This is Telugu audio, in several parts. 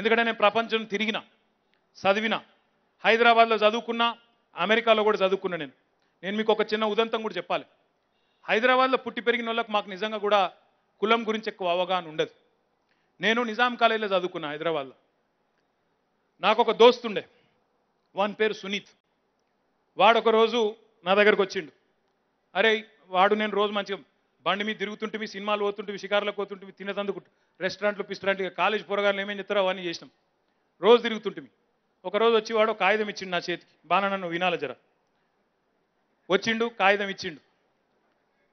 ఎందుకంటే నేను ప్రపంచం తిరిగిన చదివిన హైదరాబాద్లో చదువుకున్నా అమెరికాలో కూడా చదువుకున్నా నేను నేను మీకు ఒక చిన్న ఉదంతం కూడా చెప్పాలి హైదరాబాద్లో పుట్టి పెరిగిన వాళ్ళకి మాకు నిజంగా కూడా కులం గురించి ఎక్కువ అవగాహన ఉండదు నేను నిజాం కాలేజీలో చదువుకున్నా హైదరాబాద్లో నాకు ఒక దోస్తుండే వాని పేరు సునీత్ వాడు ఒక రోజు నా దగ్గరకు వచ్చిండు అరే వాడు నేను రోజు మంచిగా బండి మీద తిరుగుతుంటే సినిమాలు పోతుంటే షికార్లకు పోతుంటే తినదందుకు రెస్టారెంట్లు పిస్టారెంట్లు కాలేజ్ పోరగాళ్ళు ఏమేమి చెప్తారో అవన్నీ చేసినాం రోజు తిరుగుతుంటే ఒకరోజు వచ్చి కాగితం ఇచ్చిండు నా చేతికి బాగా నన్ను వినాల జర వచ్చిండు కాగితం ఇచ్చిండు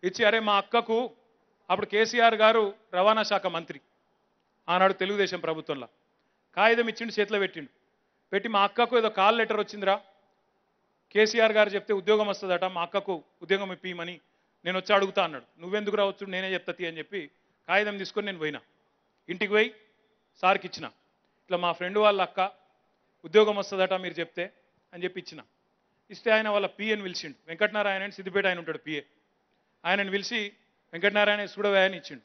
ఇచ్చి అరే మా అక్కకు అప్పుడు కేసీఆర్ గారు రవాణా శాఖ మంత్రి ఆనాడు తెలుగుదేశం ప్రభుత్వంలో కాగితం ఇచ్చిండు చేతిలో పెట్టిండు పెట్టి మా అక్కకు ఏదో కాల్ లెటర్ వచ్చిందిరా కేసీఆర్ గారు చెప్తే ఉద్యోగం వస్తుందట మా అక్కకు ఉద్యోగం ఇప్పియమని నేను వచ్చి అడుగుతా అన్నాడు నువ్వెందుకు రావచ్చు నేనే చెప్తాతి అని చెప్పి కాగితం తీసుకొని నేను పోయినా ఇంటికి పోయి సార్కి ఇచ్చిన ఇట్లా మా ఫ్రెండ్ వాళ్ళ అక్క ఉద్యోగం వస్తుందట మీరు చెప్తే అని చెప్పి ఇచ్చిన ఇస్తే ఆయన వాళ్ళ పిఎని పిలిచిండు వెంకటనారాయణ అని సిద్దిపేట ఆయన ఉంటాడు పిఏ ఆయనని పిలిచి వెంకటనారాయణ చూడవే ఇచ్చిండు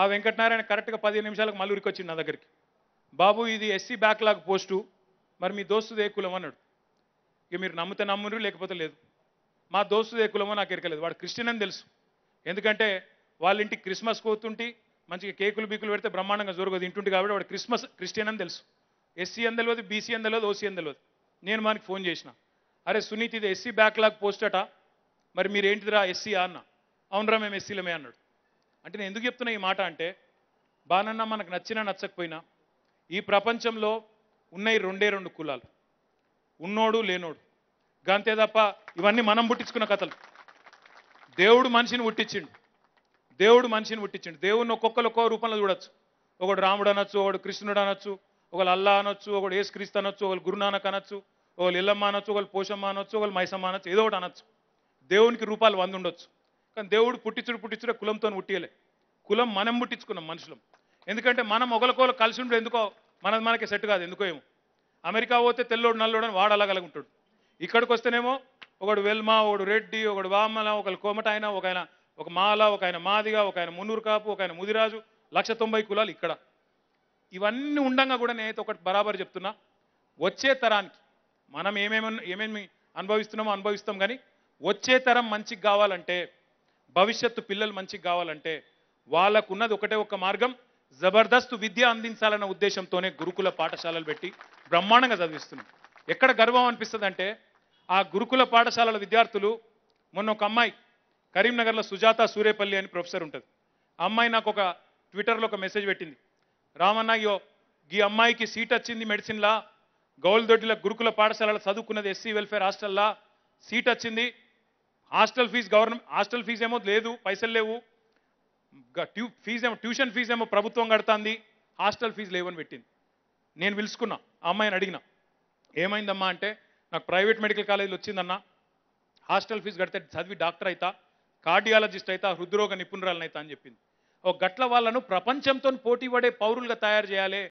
ఆ వెంకటనారాయణ కరెక్ట్గా పదిహేను నిమిషాలకు మల్లూరికి వచ్చిండు నా దగ్గరికి బాబు ఇది ఎస్సీ బ్యాక్లాగ్ పోస్టు మరి మీ దోస్తుది ఏ కులం అన్నాడు ఇక మీరు నమ్మితే నమ్మురు లేకపోతే లేదు మా దోస్తుది ఏ కులమో నాకు ఎరకలేదు వాడు క్రిస్టియన్ అని తెలుసు ఎందుకంటే వాళ్ళ ఇంటికి క్రిస్మస్ కోతుంటే మంచిగా కేకులు బీకులు పెడితే బ్రహ్మాండంగా జోరుగా తింటుంటే కాబట్టి వాడు క్రిస్మస్ క్రిస్టియన్ అని తెలుసు ఎస్సీ అని తెలియదు బీసీ అని తెలియదు ఓసీ అని తెలియదు నేను మనకి ఫోన్ చేసిన అరే సునీత్ ఇది ఎస్సీ బ్యాక్లాగ్ పోస్ట్ అట మరి మీరు ఏంటిదిరా ఎస్సీ అన్న అవునరా మేము ఎస్సీలమే అన్నాడు అంటే నేను ఎందుకు చెప్తున్నా ఈ మాట అంటే బానన్న మనకు నచ్చినా నచ్చకపోయినా ఈ ప్రపంచంలో ఉన్నాయి రెండే రెండు కులాలు ఉన్నోడు లేనోడు గంతే తప్ప ఇవన్నీ మనం పుట్టించుకున్న కథలు దేవుడు మనిషిని పుట్టించిండు దేవుడు మనిషిని పుట్టించిండు దేవుడిని ఒక్కొక్కరు ఒక్కో రూపంలో చూడొచ్చు ఒకడు రాముడు అనొచ్చు ఒకడు కృష్ణుడు అనొచ్చు ఒకళ్ళు అల్లా అనొచ్చు ఒకడు ఏసుక్రీస్తు అనొచ్చు ఒకళ్ళు గురునానక్ అనొచ్చు ఒకళ్ళు ఇల్లమ్మ అనొచ్చు ఒకళ్ళు పోషమ్మ అనొచ్చు ఒకళ్ళు మైసమ్మ అనొచ్చు ఏదో ఒకటి అనొచ్చు దేవునికి రూపాలు వంద ఉండొచ్చు కానీ దేవుడు పుట్టించుడు పుట్టించుడే కులంతో పుట్టియలే కులం మనం పుట్టించుకున్నాం మనుషులం ఎందుకంటే మనం ఒకరికొకరు కలిసి ఉండు ఎందుకో మనది మనకి సెట్ కాదు ఎందుకో ఏమో అమెరికా పోతే తెల్లోడు నల్లోడు అని వాడు అలాగలుగుంటాడు ఇక్కడికి వస్తేనేమో ఒకడు వెల్మ ఒకడు రెడ్డి ఒకడు వామన ఒకళ్ళు కోమటాయన ఒక ఆయన ఒక మాల ఒక ఆయన మాదిగ ఒక ఆయన మున్నూరు కాపు ఒక ఆయన ముదిరాజు లక్ష తొంభై కులాలు ఇక్కడ ఇవన్నీ ఉండంగా కూడా నేనైతే ఒకటి బరాబర్ చెప్తున్నా వచ్చే తరానికి మనం ఏమేమి ఏమేమి అనుభవిస్తున్నామో అనుభవిస్తాం కానీ వచ్చే తరం మంచికి కావాలంటే భవిష్యత్తు పిల్లలు మంచికి కావాలంటే వాళ్ళకున్నది ఒకటే ఒక మార్గం జబర్దస్త్ విద్య అందించాలన్న ఉద్దేశంతోనే గురుకుల పాఠశాలలు పెట్టి బ్రహ్మాండంగా చదివిస్తున్నాం ఎక్కడ గర్వం అనిపిస్తుంది అంటే ఆ గురుకుల పాఠశాలల విద్యార్థులు మొన్న ఒక అమ్మాయి కరీంనగర్లో సుజాత సూరేపల్లి అని ప్రొఫెసర్ ఉంటుంది అమ్మాయి నాకు ఒక ట్విట్టర్లో ఒక మెసేజ్ పెట్టింది రామన్నయ్యో ఈ అమ్మాయికి సీట్ వచ్చింది మెడిసిన్లా గౌల్దొడ్డిల గురుకుల పాఠశాలలో చదువుకున్నది ఎస్సీ వెల్ఫేర్ హాస్టల్లా సీట్ వచ్చింది hostel fee government hostel fee ఏమో లేదు పైసలు లేవు ట్యూ ఫీజు ఏమో ట్యూషన్ ఫీజు ఏమో ప్రభుత్వం కడుతుంది హాస్టల్ ఫీజు లేవని పెట్టింది నేను పిలుచుకున్నా అమ్మాయిని అడిగిన ఏమైందమ్మా అంటే నాకు ప్రైవేట్ మెడికల్ కాలేజీలు వచ్చిందన్న హాస్టల్ ఫీజు కడితే చదివి డాక్టర్ అవుతా కార్డియాలజిస్ట్ అవుతా హృద్రోగ నిపుణురాలనైతా అని చెప్పింది ఒక గట్ల వాళ్ళను ప్రపంచంతో పోటీ పడే పౌరులుగా తయారు చేయాలి